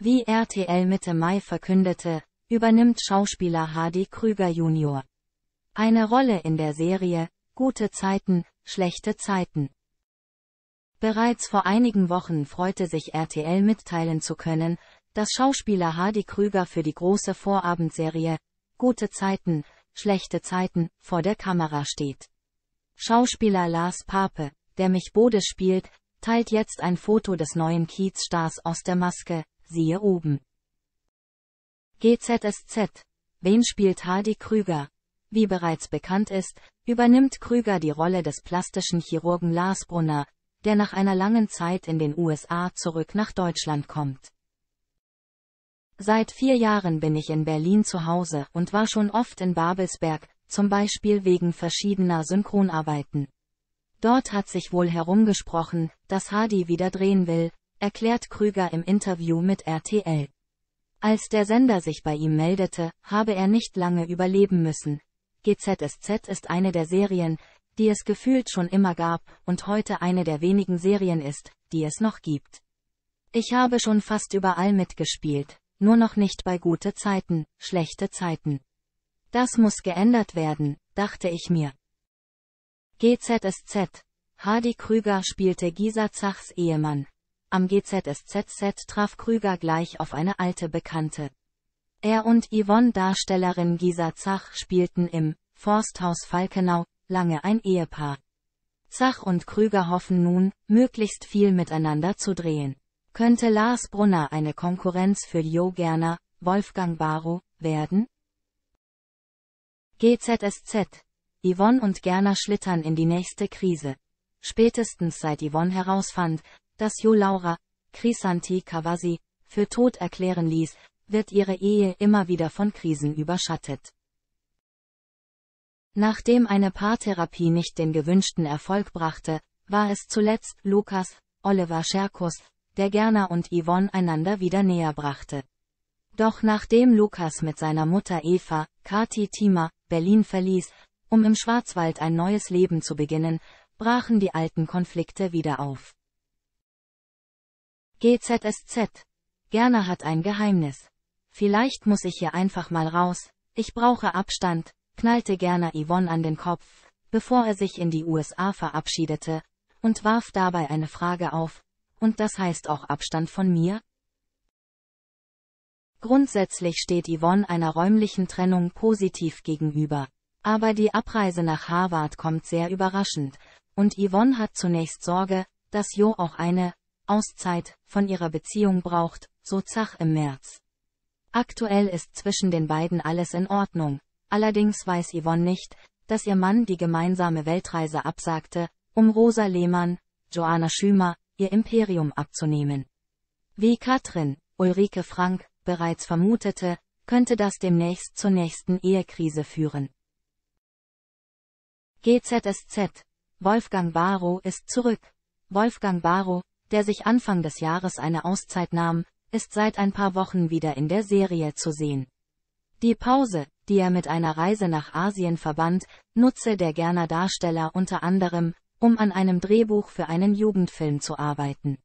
Wie RTL Mitte Mai verkündete, übernimmt Schauspieler Hardy Krüger jr. eine Rolle in der Serie Gute Zeiten, schlechte Zeiten. Bereits vor einigen Wochen freute sich RTL mitteilen zu können, dass Schauspieler Hardy Krüger für die große Vorabendserie Gute Zeiten, schlechte Zeiten vor der Kamera steht. Schauspieler Lars Pape, der mich Bode spielt, teilt jetzt ein Foto des neuen Kiez-Stars aus der Maske, siehe oben. GZSZ. Wen spielt Hardy Krüger? Wie bereits bekannt ist, übernimmt Krüger die Rolle des plastischen Chirurgen Lars Brunner, der nach einer langen Zeit in den USA zurück nach Deutschland kommt. Seit vier Jahren bin ich in Berlin zu Hause und war schon oft in Babelsberg, zum Beispiel wegen verschiedener Synchronarbeiten. Dort hat sich wohl herumgesprochen, dass Hardy wieder drehen will, erklärt Krüger im Interview mit RTL. Als der Sender sich bei ihm meldete, habe er nicht lange überleben müssen. GZSZ ist eine der Serien, die es gefühlt schon immer gab und heute eine der wenigen Serien ist, die es noch gibt. Ich habe schon fast überall mitgespielt, nur noch nicht bei gute Zeiten, schlechte Zeiten. Das muss geändert werden, dachte ich mir. GZSZ. Hardy Krüger spielte Gisa Zachs Ehemann. Am GZSZ-Set traf Krüger gleich auf eine alte Bekannte. Er und Yvonne-Darstellerin Gisa Zach spielten im Forsthaus Falkenau lange ein Ehepaar. Zach und Krüger hoffen nun, möglichst viel miteinander zu drehen. Könnte Lars Brunner eine Konkurrenz für Jo Gerner, Wolfgang Barrow, werden? GZSZ. Yvonne und Gerner schlittern in die nächste Krise. Spätestens seit Yvonne herausfand, dass Jo Laura, Krisanti Kawasi, für tot erklären ließ, wird ihre Ehe immer wieder von Krisen überschattet. Nachdem eine Paartherapie nicht den gewünschten Erfolg brachte, war es zuletzt Lukas, Oliver Scherkus, der Gerner und Yvonne einander wieder näher brachte. Doch nachdem Lukas mit seiner Mutter Eva, Kati Thiemer, Berlin verließ, um im Schwarzwald ein neues Leben zu beginnen, brachen die alten Konflikte wieder auf. GZSZ. Gerner hat ein Geheimnis. Vielleicht muss ich hier einfach mal raus, ich brauche Abstand, knallte Gerner Yvonne an den Kopf, bevor er sich in die USA verabschiedete, und warf dabei eine Frage auf, und das heißt auch Abstand von mir? Grundsätzlich steht Yvonne einer räumlichen Trennung positiv gegenüber. Aber die Abreise nach Harvard kommt sehr überraschend, und Yvonne hat zunächst Sorge, dass Jo auch eine Auszeit von ihrer Beziehung braucht, so Zach im März. Aktuell ist zwischen den beiden alles in Ordnung, allerdings weiß Yvonne nicht, dass ihr Mann die gemeinsame Weltreise absagte, um Rosa Lehmann, Joanna Schümer, ihr Imperium abzunehmen. Wie Katrin, Ulrike Frank, bereits vermutete, könnte das demnächst zur nächsten Ehekrise führen. GZSZ. Wolfgang Barrow ist zurück. Wolfgang Barrow, der sich Anfang des Jahres eine Auszeit nahm, ist seit ein paar Wochen wieder in der Serie zu sehen. Die Pause, die er mit einer Reise nach Asien verband, nutze der Gerner Darsteller unter anderem, um an einem Drehbuch für einen Jugendfilm zu arbeiten.